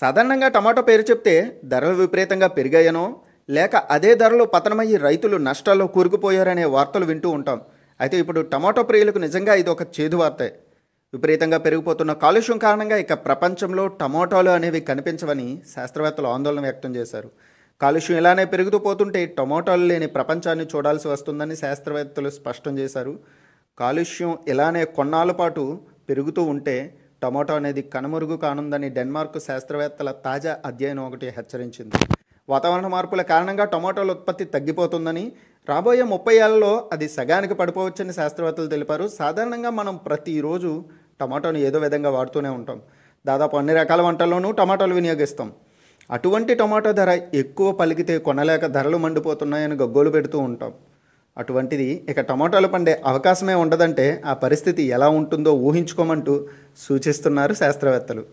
సాధారణంగా టమాటో పేరు చెప్తే ధరలు విపరీతంగా పెరిగాయనో లేక అదే ధరలు పతనమయ్యి రైతులు నష్టాల్లో కూరుకుపోయారనే వార్తలు వింటూ ఉంటాం అయితే ఇప్పుడు టమాటో ప్రియులకు నిజంగా ఇది ఒక చేదు వార్తే విపరీతంగా పెరిగిపోతున్న కాలుష్యం కారణంగా ఇక ప్రపంచంలో టమాటాలు అనేవి కనిపించవని శాస్త్రవేత్తలు ఆందోళన వ్యక్తం చేశారు కాలుష్యం ఇలానే పెరుగుతూ పోతుంటే టమాటాలు లేని ప్రపంచాన్ని చూడాల్సి వస్తుందని శాస్త్రవేత్తలు స్పష్టం చేశారు కాలుష్యం ఇలానే కొన్నాళ్ళ పాటు పెరుగుతూ ఉంటే టమాటో అనేది కనుమరుగు కానుందని డెన్మార్క్ శాస్త్రవేత్తల తాజా అధ్యయనం ఒకటి హెచ్చరించింది వాతావరణ మార్పుల కారణంగా టమాటోల ఉత్పత్తి తగ్గిపోతుందని రాబోయే ముప్పై ఏళ్లలో అది సగానికి పడిపోవచ్చని శాస్త్రవేత్తలు తెలిపారు సాధారణంగా మనం ప్రతిరోజు టమాటోను ఏదో విధంగా వాడుతూనే ఉంటాం దాదాపు అన్ని రకాల వంటల్లోనూ టమాటోలు వినియోగిస్తాం అటువంటి టమాటో ధర ఎక్కువ పలికితే కొనలేక ధరలు మండిపోతున్నాయని గగ్గోలు పెడుతూ ఉంటాం అటువంటిది ఇక టమాటాలు పండే అవకాశమే ఉండదంటే ఆ పరిస్థితి ఎలా ఉంటుందో ఊహించుకోమంటూ సూచిస్తున్నారు శాస్త్రవేత్తలు